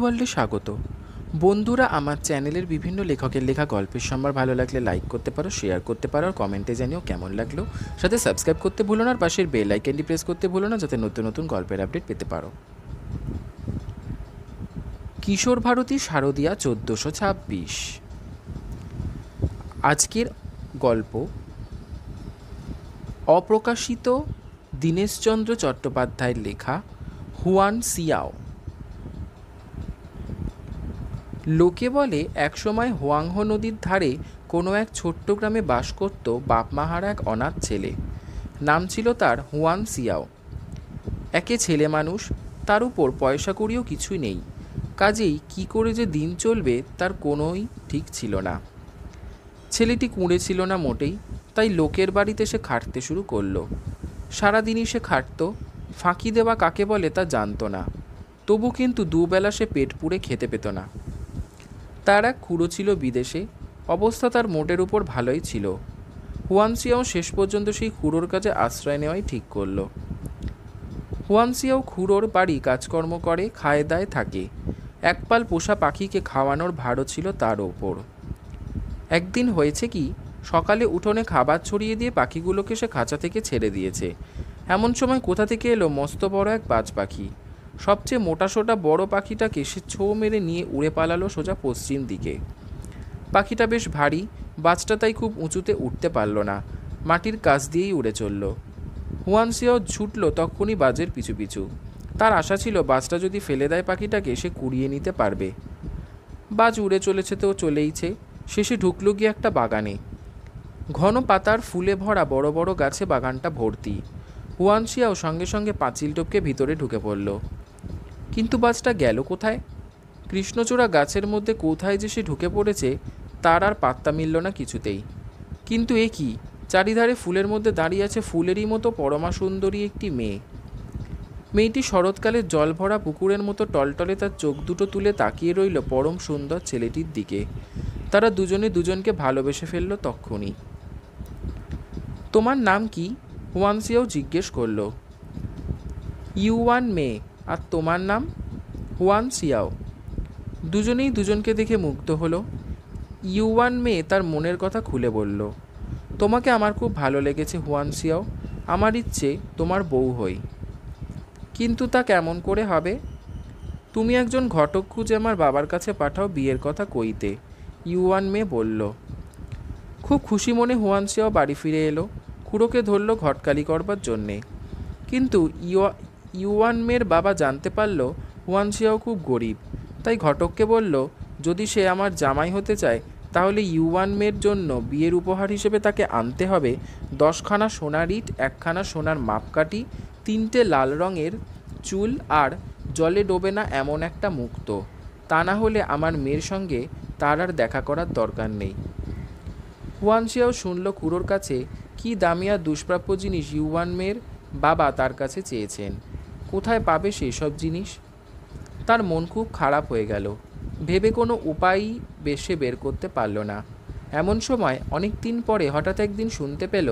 ওয়ার্ল্ডে স্বাগত বন্ধুরা আমার চ্যানেলের বিভিন্ন লেখকের লেখা গল্পের সম্ভার ভালো লাগলে লাইক করতে পারো শেয়ার করতে পারো আর কমেন্টে জানিও কেমন লাগলো সাথে সাবস্ক্রাইব করতে ভুলো না আর পাশের বেল আইকনটি প্রেস করতে ভুলো না যাতে নতুন নতুন গল্পের আপডেট পেতে পারো কিশোর ভারতী শারদিয়া চোদ্দোশো ছাব্বিশ আজকের গল্প অপ্রকাশিত দীনেশচন্দ্র চট্টোপাধ্যায়ের লেখা হুয়ান সিয়াও লোকে বলে একসময় হোয়াংহো নদীর ধারে কোনো এক ছোট্ট গ্রামে বাস করত বাপমাহার এক অনাথ ছেলে নাম ছিল তার হুয়ান সিয়াও একে ছেলে মানুষ তার উপর পয়সা করিও কিছুই নেই কাজেই কি করে যে দিন চলবে তার কোনোই ঠিক ছিল না ছেলেটি কুঁড়ে ছিল না মোটেই তাই লোকের বাড়িতে সে খাটতে শুরু করলো সারাদিনই সে খাটত ফাঁকি দেওয়া কাকে বলে তা জানতো না তবু কিন্তু দুবেলা সে পেট পুড়ে খেতে পেত না তারা খুঁড়ো ছিল বিদেশে অবস্থা তার মোটের উপর ভালোই ছিল হুয়ানসিয়াও শেষ পর্যন্ত সেই খুঁড়োর কাছে আশ্রয় নেওয়াই ঠিক করল হুয়ানসিয়াও খুঁড়োর বাড়ি কাজকর্ম করে খায় দায় থাকে একপাল পোষা পাখিকে খাওয়ানোর ভারও ছিল তার ওপর একদিন হয়েছে কি সকালে উঠোনে খাবার ছড়িয়ে দিয়ে পাখিগুলোকে সে খাঁচা থেকে ছেড়ে দিয়েছে এমন সময় কোথা থেকে এলো মস্ত বড় এক বাজ পাখি সবচেয়ে মোটা সোটা বড় পাখিটাকে সে ছৌ মেরে নিয়ে উড়ে পালালো সোজা পশ্চিম দিকে পাখিটা বেশ ভারী বাজটা তাই খুব উঁচুতে উঠতে পারল না মাটির কাছ দিয়েই উড়ে চলল হুয়ানসিও ছুটল তখনই বাজের পিছু পিছু তার আশা ছিল বাজটা যদি ফেলে দেয় পাখিটাকে সে কুড়িয়ে নিতে পারবে বাজ উড়ে চলেছে তো চলেইছে শেষে ঢুকল গিয়ে একটা বাগানে ঘন পাতার ফুলে ভরা বড় বড় গাছে বাগানটা ভর্তি হুয়ানসিয়াও সঙ্গে সঙ্গে পাঁচিল টপকে ভিতরে ঢুকে পড়ল কিন্তু বাজটা গেল কোথায় কৃষ্ণচূড়া গাছের মধ্যে কোথায় যে সে ঢুকে পড়েছে তার আর পাত্তা মিলল না কিছুতেই কিন্তু এ কি চারিধারে ফুলের মধ্যে দাঁড়িয়ে আছে ফুলেরই মতো পরমা সুন্দরী একটি মেয়ে মেয়েটি শরৎকালে জল ভরা পুকুরের মতো টলটলে তার চোখ দুটো তুলে তাকিয়ে রইল পরম সুন্দর ছেলেটির দিকে তারা দুজনে দুজনকে ভালোবেসে ফেলল তক্ষণি তোমার নাম কি হুয়ানসিয়াও জিজ্ঞেস করল ইউয়ান মেয়ে আর তোমার নাম হুয়ান সিয়াও দুজনেই দুজনকে দেখে মুগ্ধ হলো ইউয়ান মেয়ে তার মনের কথা খুলে বলল তোমাকে আমার খুব ভালো লেগেছে হুয়ান সিয়াও আমার ইচ্ছে তোমার বউ হই কিন্তু তা কেমন করে হবে তুমি একজন ঘটক খুঁজে আমার বাবার কাছে পাঠাও বিয়ের কথা কইতে ইউয়ান মেয়ে বলল খুব খুশি মনে হুয়ান সিয়াও বাড়ি ফিরে এলো খুড়োকে ধরল ঘটকালি করবার জন্যে কিন্তু ইউয়ান মেয়ের বাবা জানতে পারল হুয়ানশিয়াও খুব গরিব তাই ঘটককে বলল যদি সে আমার জামাই হতে চায় তাহলে ইউয়ান মেয়ের জন্য বিয়ের উপহার হিসেবে তাকে আনতে হবে দশখানা সোনার ইট একখানা সোনার মাপকাঠি তিনটে লাল রঙের চুল আর জলে ডোবে না এমন একটা মুক্ত তা না হলে আমার মেয়ের সঙ্গে তার আর দেখা করার দরকার নেই হুয়ানশিয়াও শুনল কুরোর কাছে কি দামিয়া দুষ্প্রাপ্য জিনিস ইউয়ান মেয়ের বাবা তার কাছে চেয়েছেন কোথায় পাবে সেই সব জিনিস তার মন খুব খারাপ হয়ে গেল ভেবে কোনো উপায়ই বেশে বের করতে পারল না এমন সময় অনেক দিন পরে হঠাৎ একদিন শুনতে পেল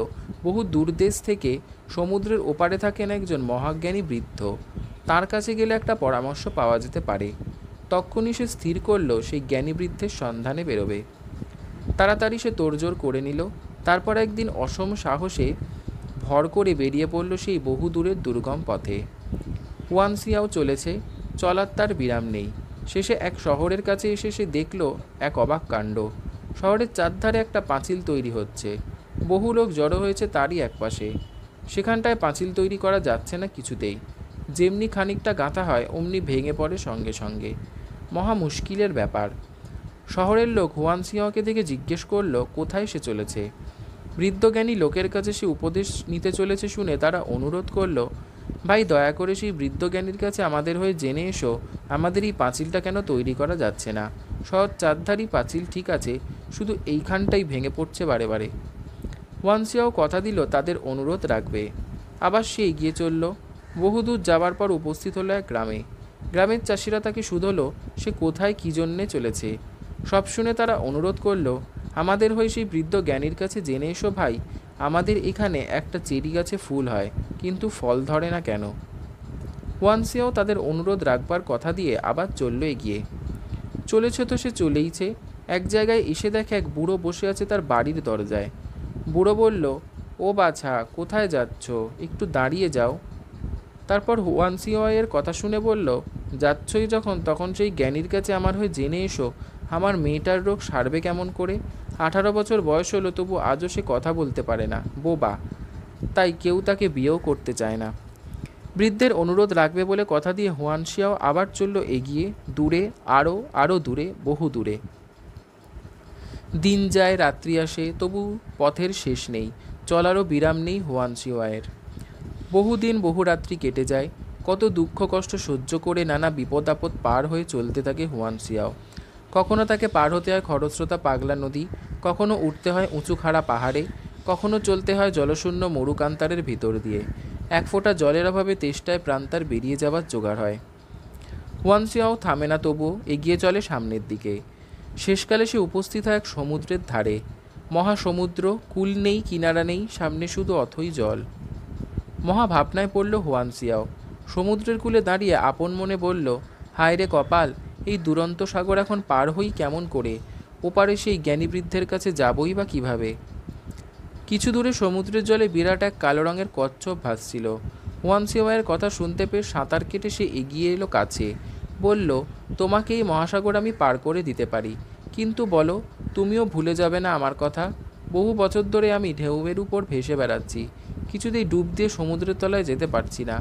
বহু দূর দেশ থেকে সমুদ্রের ওপারে থাকেন একজন মহাজ্ঞানী বৃদ্ধ তার কাছে গেলে একটা পরামর্শ পাওয়া যেতে পারে তক্ষণই সে স্থির করলো সেই জ্ঞানী বৃদ্ধের সন্ধানে বেরোবে তাড়াতাড়ি সে তোড়জোড় করে নিল তারপর একদিন অসম সাহসে ভর করে বেরিয়ে পড়ল সেই বহু দূরের দুর্গম পথে হুয়ানসিয়াও চলেছে চলার তার বিরাম নেই শেষে এক শহরের কাছে এসে সে দেখল এক অবাক কাণ্ড শহরের চারধারে একটা পাঁচিল তৈরি হচ্ছে বহু লোক জড়ো হয়েছে তারই একপাশে সেখানটায় পাঁচিল তৈরি করা যাচ্ছে না কিছুতেই যেমনি খানিকটা গাঁথা হয় অমনি ভেঙে পড়ে সঙ্গে সঙ্গে মহা মুশকিলের ব্যাপার শহরের লোক হুয়ান সিংহকে দেখে জিজ্ঞেস করল কোথায় সে চলেছে বৃদ্ধজ্ঞানী লোকের কাছে সে উপদেশ নিতে চলেছে শুনে তারা অনুরোধ করল ভাই দয়া করে সেই বৃদ্ধ জ্ঞানীর কাছে আমাদের হয়ে জেনে এসো আমাদের এই পাঁচিলটা কেন তৈরি করা যাচ্ছে না সৎ চারধারী পাঁচিল ঠিক আছে শুধু এইখানটাই ভেঙে পড়ছে বারে বারে ওয়ানসিয়াও কথা দিল তাদের অনুরোধ রাখবে আবার সে এগিয়ে চলল বহুদূর যাবার পর উপস্থিত হলো এক গ্রামে গ্রামের চাষিরা তাকে শুধলো সে কোথায় কী জন্যে চলেছে সব শুনে তারা অনুরোধ করল আমাদের হয়ে সেই বৃদ্ধ জ্ঞানীর কাছে জেনে এসো ভাই আমাদের এখানে একটা চেরি গাছে ফুল হয় কিন্তু ফল ধরে না কেন ওয়ানসিয়াও তাদের অনুরোধ রাখবার কথা দিয়ে আবার চলল এগিয়ে চলেছে তো সে চলেইছে এক জায়গায় এসে দেখে এক বুড়ো বসে আছে তার বাড়ির দরজায় বুড়ো বলল ও বাছা কোথায় যাচ্ছ একটু দাঁড়িয়ে যাও তারপর ওয়ানসিওয়ের কথা শুনে বলল যাচ্ছই যখন তখন সেই জ্ঞানীর কাছে আমার হয়ে জেনে এসো আমার মেয়েটার রোগ সারবে কেমন করে আঠারো বছর বয়স হলো তবু আজও সে কথা বলতে পারে না বোবা তাই কেউ তাকে বিয়েও করতে চায় না বৃদ্ধের অনুরোধ রাখবে বলে কথা দিয়ে হুয়ানশিয়াও আবার চলল এগিয়ে দূরে আরও আরও দূরে বহু দূরে দিন যায় রাত্রি আসে তবু পথের শেষ নেই চলারও বিরাম নেই হোয়ানশিওয়ের বহুদিন বহু রাত্রি কেটে যায় কত দুঃখ কষ্ট সহ্য করে নানা বিপদ আপদ পার হয়ে চলতে থাকে হুয়ানশিয়াও কখনো তাকে পার হতে হয় খরস্রোতা পাগলা নদী কখনো উঠতে হয় উঁচু খাড়া পাহাড়ে কখনো চলতে হয় জলশূন্য মরুকান্তারের ভিতর দিয়ে এক ফোঁটা জলের অভাবে তেষ্টায় প্রান্তার বেরিয়ে যাবার জোগাড় হয় হুয়ানসিয়াও থামে না তবু এগিয়ে চলে সামনের দিকে শেষকালে সে উপস্থিত হয় এক সমুদ্রের ধারে মহাসমুদ্র কুল নেই কিনারা নেই সামনে শুধু অথই জল মহা ভাবনায় পড়ল হুয়ানসিয়াও সমুদ্রের কূলে দাঁড়িয়ে আপন মনে বলল হায় রে কপাল এই দুরন্ত সাগর এখন পার হই কেমন করে ওপারে সেই জ্ঞানী বৃদ্ধের কাছে যাবই বা কিভাবে কিছু দূরে সমুদ্রের জলে বিরাট এক কালো রঙের কচ্ছপ ভাসছিল ওয়ানসিওয়ায়ের কথা শুনতে পেয়ে সাঁতার কেটে সে এগিয়ে এলো কাছে বলল তোমাকে এই মহাসাগর আমি পার করে দিতে পারি কিন্তু বলো তুমিও ভুলে যাবে না আমার কথা বহু বছর ধরে আমি ঢেউয়ের উপর ভেসে বেড়াচ্ছি কিছুতেই ডুব দিয়ে সমুদ্রের তলায় যেতে পারছি না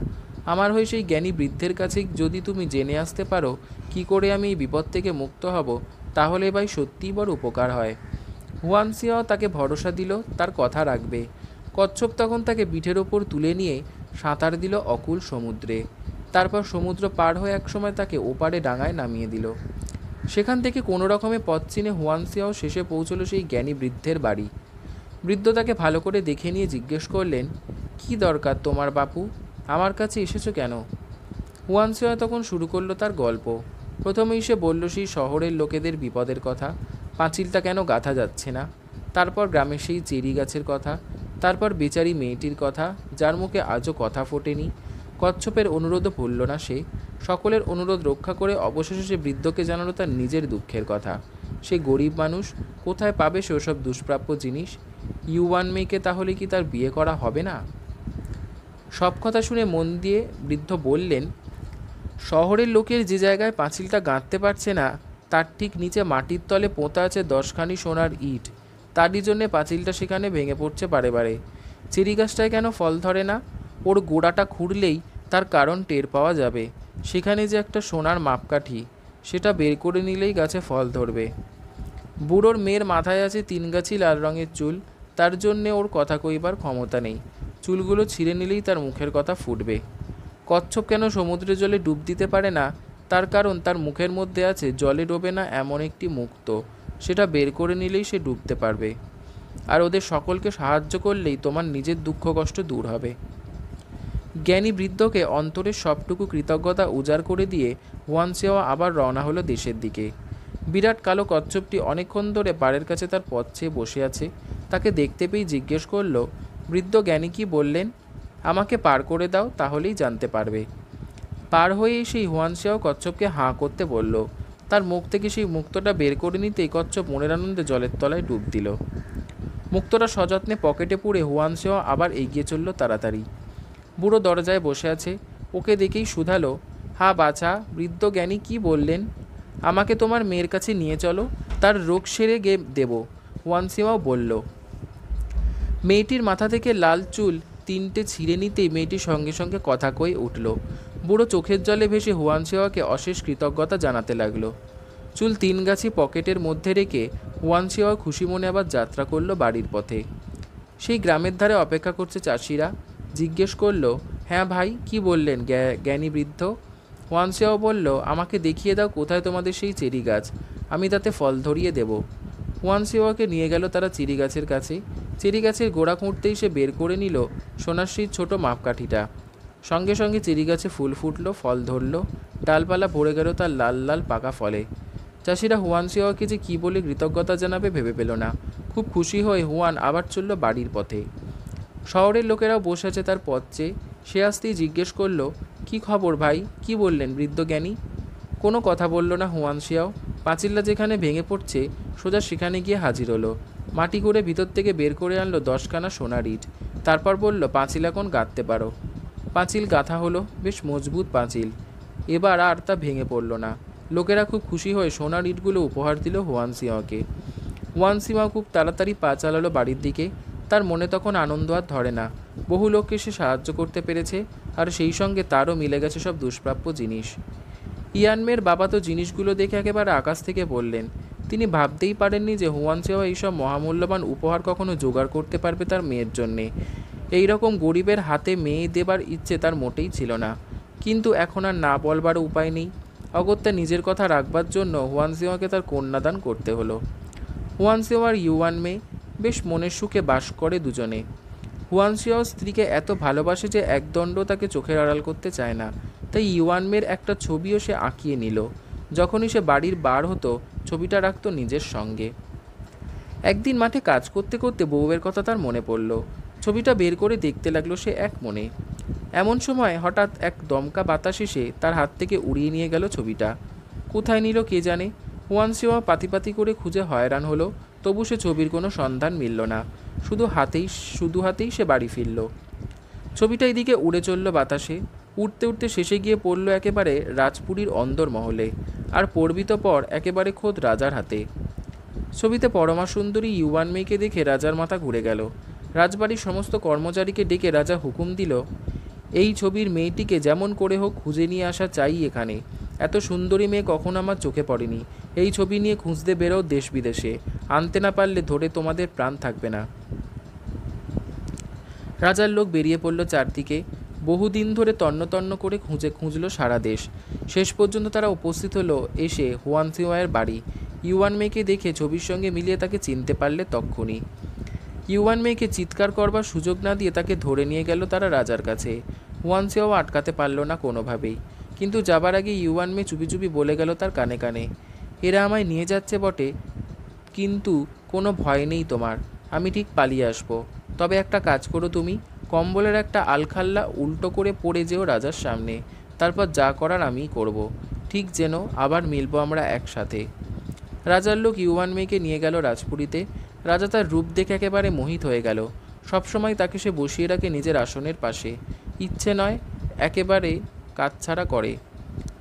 আমার হয়ে সেই জ্ঞানী বৃদ্ধের কাছে যদি তুমি জেনে আসতে পারো কি করে আমি এই বিপদ থেকে মুক্ত হব তাহলে ভাই সত্যিই বড় উপকার হয় হুয়ানসিয়াও তাকে ভরসা দিল তার কথা রাখবে কচ্ছপ তখন তাকে পিঠের ওপর তুলে নিয়ে সাঁতার দিল অকুল সমুদ্রে তারপর সমুদ্র পার হয়ে একসময় তাকে ওপারে ডাঙায় নামিয়ে দিল সেখান থেকে কোনো রকমে পথ চিনে হুয়ানসিয়াও শেষে পৌঁছলো সেই জ্ঞানী বৃদ্ধের বাড়ি বৃদ্ধ তাকে ভালো করে দেখে নিয়ে জিজ্ঞেস করলেন কি দরকার তোমার বাপু আমার কাছে এসেছো কেন হুয়ানসিয়া তখন শুরু করলো তার গল্প প্রথমেই সে বলল সেই শহরের লোকেদের বিপদের কথা পাঁচিলটা কেন গাঁথা যাচ্ছে না তারপর গ্রামে সেই চেরি গাছের কথা তারপর বেচারি মেয়েটির কথা যার মুখে আজও কথা ফোটেনি কচ্ছপের অনুরোধও ভুলল না সে সকলের অনুরোধ রক্ষা করে অবশেষে সে বৃদ্ধকে জানালো তার নিজের দুঃখের কথা সে গরিব মানুষ কোথায় পাবে সে ওসব দুষ্প্রাপ্য জিনিস ইউওয়ান মেয়েকে তাহলে কি তার বিয়ে করা হবে না সব কথা শুনে মন দিয়ে বৃদ্ধ বললেন শহরের লোকের যে জায়গায় পাঁচিলটা গাঁথতে পারছে না তার ঠিক নিচে মাটির তলে পোঁতা আছে দশখানি সোনার ইট তারই জন্যে পাঁচিলটা সেখানে ভেঙে পড়ছে বারে বারে চেরি গাছটায় কেন ফল ধরে না ওর গোড়াটা খুঁড়লেই তার কারণ টের পাওয়া যাবে সেখানে যে একটা সোনার মাপকাঠি সেটা বের করে নিলেই গাছে ফল ধরবে বুড়োর মেয়ের মাথায় আছে তিন গাছি লাল রঙের চুল তার জন্যে ওর কথা কইবার ক্ষমতা নেই চুলগুলো ছিঁড়ে নিলেই তার মুখের কথা ফুটবে কচ্ছপ কেন সমুদ্রে জলে ডুব দিতে পারে না তার কারণ তার মুখের মধ্যে আছে জলে ডোবে না এমন একটি মুক্ত সেটা বের করে নিলেই সে ডুবতে পারবে আর ওদের সকলকে সাহায্য করলেই তোমার নিজের দুঃখ কষ্ট দূর হবে জ্ঞানী বৃদ্ধকে অন্তরের সবটুকু কৃতজ্ঞতা উজাড় করে দিয়ে হুয়ানসেওয়া আবার রওনা হলো দেশের দিকে বিরাট কালো কচ্ছপটি অনেকক্ষণ ধরে পাড়ের কাছে তার পথ চেয়ে বসে আছে তাকে দেখতে পেয়ে জিজ্ঞেস করল বৃদ্ধ জ্ঞানী কি বললেন আমাকে পার করে দাও তাহলেই জানতে পারবে পার হয়ে সেই হোয়ানশিয়াও কচ্ছপকে হাঁ করতে বলল তার মুখ থেকে সেই মুক্তটা বের করে নিতেই কচ্ছপ মনের আনন্দে জলের তলায় ডুব দিল মুক্তটা সযত্নে পকেটে পুড়ে শেয়া আবার এগিয়ে চলল তাড়াতাড়ি বুড়ো দরজায় বসে আছে ওকে দেখেই শুধালো হা বাছা বৃদ্ধ জ্ঞানী কি বললেন আমাকে তোমার মেয়ের কাছে নিয়ে চলো তার রোগ সেরে গে দেব শেয়াও বলল মেয়েটির মাথা থেকে লাল চুল তিনটে ছিঁড়ে নিতেই মেয়েটি সঙ্গে সঙ্গে কথা কয়ে উঠল বুড়ো চোখের জলে ভেসে হুয়ান সেওয়াকে অশেষ কৃতজ্ঞতা জানাতে লাগলো চুল তিন গাছি পকেটের মধ্যে রেখে হুয়ান সেওয়া খুশি মনে আবার যাত্রা করলো বাড়ির পথে সেই গ্রামের ধারে অপেক্ষা করছে চাষিরা জিজ্ঞেস করল হ্যাঁ ভাই কি বললেন জ্ঞানী বৃদ্ধ হুয়ান সেওয়া বলল আমাকে দেখিয়ে দাও কোথায় তোমাদের সেই চেরি গাছ আমি তাতে ফল ধরিয়ে দেব হুয়ান সেওয়াকে নিয়ে গেল তারা চিরি গাছের কাছে চিড়ি গাছের গোড়া খুঁড়তেই সে বের করে নিল সোনাশ্রীর ছোট মাপকাঠিটা সঙ্গে সঙ্গে চিড়ি গাছে ফুল ফুটলো ফল ধরলো ডালপালা ভরে গেল তার লাল লাল পাকা ফলে চাষিরা হুয়ান সিয়াওয়াকে যে কী বলে কৃতজ্ঞতা জানাবে ভেবে পেল না খুব খুশি হয়ে হুয়ান আবার চলল বাড়ির পথে শহরের লোকেরাও বসে আছে তার পথ চেয়ে সে আসতেই জিজ্ঞেস করল কি খবর ভাই কি বললেন বৃদ্ধ জ্ঞানী কোনো কথা বলল না হুয়ান সিয়াও পাঁচিল্লা যেখানে ভেঙে পড়ছে সোজা সেখানে গিয়ে হাজির হলো মাটি করে ভিতর থেকে বের করে আনলো দশখানা সোনার ইট তারপর বলল পাঁচিল এখন গাঁথতে পারো পাঁচিল গাঁথা হলো বেশ মজবুত পাঁচিল এবার আর তা ভেঙে পড়ল না লোকেরা খুব খুশি হয়ে সোনার ইটগুলো উপহার দিল হোয়ান সিংহকে হোয়ান সিংহ খুব তাড়াতাড়ি পা চালালো বাড়ির দিকে তার মনে তখন আনন্দ আর ধরে না বহু লোককে সে সাহায্য করতে পেরেছে আর সেই সঙ্গে তারও মিলে গেছে সব দুষ্প্রাপ্য জিনিস ইয়ানমের বাবা তো জিনিসগুলো দেখে একেবারে আকাশ থেকে বললেন তিনি ভাবতেই পারেননি যে হুয়ান চেওয়া এইসব মহামূল্যবান উপহার কখনো জোগাড় করতে পারবে তার মেয়ের জন্যে এই রকম গরিবের হাতে মেয়ে দেবার ইচ্ছে তার মোটেই ছিল না কিন্তু এখন আর না বলবার উপায় নেই অগত্যা নিজের কথা রাখবার জন্য হুয়ান সিওয়াকে তার কন্যাদান করতে হলো হুয়ান সিওয়ার ইউয়ান মেয়ে বেশ মনের সুখে বাস করে দুজনে হুয়ান সিওয়ার স্ত্রীকে এত ভালোবাসে যে একদণ্ড তাকে চোখের আড়াল করতে চায় না তাই ইউয়ান মেয়ের একটা ছবিও সে আঁকিয়ে নিল যখনই সে বাড়ির বার হতো ছবিটা রাখত নিজের সঙ্গে একদিন মাঠে কাজ করতে করতে বউয়ের কথা তার মনে পড়ল ছবিটা বের করে দেখতে লাগলো সে এক মনে এমন সময় হঠাৎ এক দমকা বাতাস এসে তার হাত থেকে উড়িয়ে নিয়ে গেল ছবিটা কোথায় নিল কে জানে হুয়ান সিওয়া পাতিপাতি করে খুঁজে হয়রান হলো তবু সে ছবির কোনো সন্ধান মিলল না শুধু হাতেই শুধু হাতেই সে বাড়ি ফিরল ছবিটা এদিকে উড়ে চলল বাতাসে উঠতে উঠতে শেষে গিয়ে পড়ল একেবারে রাজপুরীর অন্দরমহলে আর পড়বি তো পর একেবারে খোদ রাজার হাতে ছবিতে পরমা সুন্দরী ইউয়ান মেয়েকে দেখে রাজার মাথা ঘুরে গেল রাজবাড়ির সমস্ত কর্মচারীকে ডেকে রাজা হুকুম দিল এই ছবির মেয়েটিকে যেমন করে হোক খুঁজে নিয়ে আসা চাই এখানে এত সুন্দরী মেয়ে কখন আমার চোখে পড়েনি এই ছবি নিয়ে খুঁজতে বেরো দেশ বিদেশে আনতে না পারলে ধরে তোমাদের প্রাণ থাকবে না রাজার লোক বেরিয়ে পড়ল চারদিকে বহুদিন ধরে তন্ন তন্ন করে খুঁজে খুঁজল সারা দেশ শেষ পর্যন্ত তারা উপস্থিত হলো এসে হুয়ান সিওয়ায়ের বাড়ি ইউয়ান মেয়েকে দেখে ছবির সঙ্গে মিলিয়ে তাকে চিনতে পারলে তক্ষুনি ইউয়ান মেয়েকে চিৎকার করবার সুযোগ না দিয়ে তাকে ধরে নিয়ে গেল তারা রাজার কাছে হুয়ান সিওয়া আটকাতে পারল না কোনোভাবেই কিন্তু যাবার আগে ইউয়ান মেয়ে চুপি চুপি বলে গেল তার কানে কানে এরা আমায় নিয়ে যাচ্ছে বটে কিন্তু কোনো ভয় নেই তোমার আমি ঠিক পালিয়ে আসবো তবে একটা কাজ করো তুমি কম্বলের একটা আলখাল্লা উল্টো করে পড়ে যেও রাজার সামনে তারপর যা করার আমি করব। ঠিক যেন আবার মিলব আমরা একসাথে রাজার লোক ইউয়ান মেয়েকে নিয়ে গেল রাজপুরীতে রাজা তার রূপ দেখে একেবারে মোহিত হয়ে গেল সবসময় তাকে সে বসিয়ে রাখে নিজের আসনের পাশে ইচ্ছে নয় একেবারে কাজ ছাড়া করে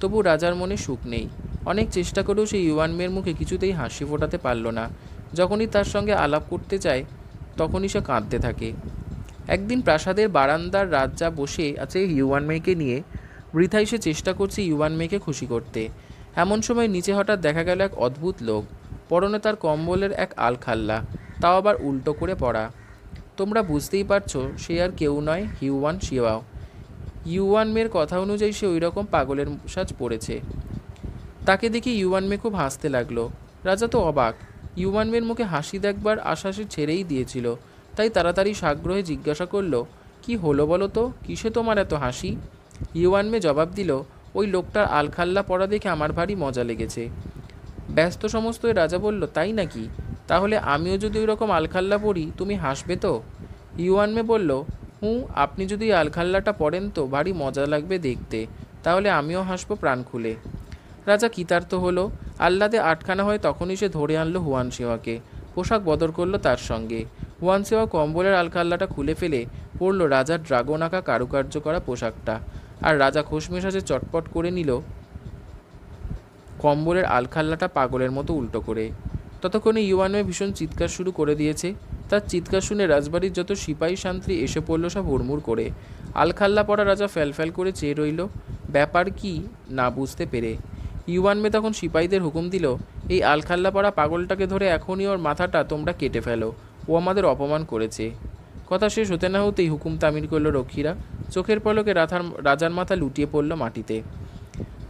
তবু রাজার মনে সুখ নেই অনেক চেষ্টা করেও সে ইউয়ান মেয়ের মুখে কিছুতেই হাসি ফোটাতে পারল না যখনই তার সঙ্গে আলাপ করতে চায় তখনই সে কাঁদতে থাকে একদিন প্রাসাদের বারান্দার রাজা বসে আছে ইউয়ান মেয়েকে নিয়ে বৃথাই সে চেষ্টা করছে ইউয়ান মেয়েকে খুশি করতে এমন সময় নিচে হঠাৎ দেখা গেল এক অদ্ভুত লোক পরনে তার কম্বলের এক আলখাল্লা তাও আবার উল্টো করে পড়া তোমরা বুঝতেই পারছো সে আর কেউ নয় হিউয়ান শিওয়াও ইউয়ান মেয়ের কথা অনুযায়ী সে ওই রকম পাগলের সাজ পড়েছে তাকে দেখে ইউয়ান মেয়ে খুব হাসতে লাগলো রাজা তো অবাক ইউয়ান মেয়ের মুখে হাসি দেখবার আশা সে ছেড়েই দিয়েছিল তাই তাড়াতাড়ি সাগ্রহে জিজ্ঞাসা করলো কি হলো বলো তো কিসে তোমার এত হাসি ইউয়ানমে জবাব দিল ওই লোকটার আলখাল্লা পড়া দেখে আমার ভারী মজা লেগেছে ব্যস্ত সমস্ত রাজা বলল তাই নাকি তাহলে আমিও যদি ওই রকম আলখাল্লা পড়ি তুমি হাসবে তো ইউয়ানমে বলল হুঁ আপনি যদি আলখাল্লাটা পড়েন তো ভারী মজা লাগবে দেখতে তাহলে আমিও হাসব প্রাণ খুলে রাজা কিতার্ত হলো আহ্লাদে আটখানা হয়ে তখনই সে ধরে আনলো হুয়ান সেওয়াকে পোশাক বদর করলো তার সঙ্গে হুয়ান সেওয়া কম্বলের আলখাল্লাটা খুলে ফেলে পড়ল রাজার ড্রাগন আঁকা কারুকার্য করা পোশাকটা আর রাজা খোশমেশাজে চটপট করে নিল কম্বলের আলখাল্লাটা পাগলের মতো উল্টো করে ততক্ষণে ইউয়ানওয়ে ভীষণ চিৎকার শুরু করে দিয়েছে তার চিৎকার শুনে রাজবাড়ির যত সিপাহী শান্তি এসে পড়ল সব হুড়মুড় করে আলখাল্লা পড়া রাজা ফ্যালফ্যাল করে চেয়ে রইল ব্যাপার কি না বুঝতে পেরে ইউয়ানমে তখন সিপাহীদের হুকুম দিল এই আলখাল্লা পড়া পাগলটাকে ধরে এখনই ওর মাথাটা তোমরা কেটে ফেলো ও আমাদের অপমান করেছে কথা শেষ হতে না হতেই হুকুম তামিল করল রক্ষীরা চোখের পলকে রাধার রাজার মাথা লুটিয়ে পড়ল মাটিতে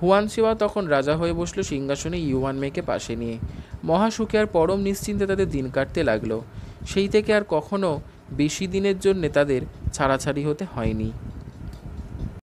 হুয়ান সিওয়া তখন রাজা হয়ে বসল সিংহাসনে ইউয়ান মেয়েকে পাশে নিয়ে মহাসুখে আর পরম নিশ্চিন্তে তাদের দিন কাটতে লাগলো সেই থেকে আর কখনো বেশি দিনের জন্যে তাদের ছাড়াছাড়ি হতে হয়নি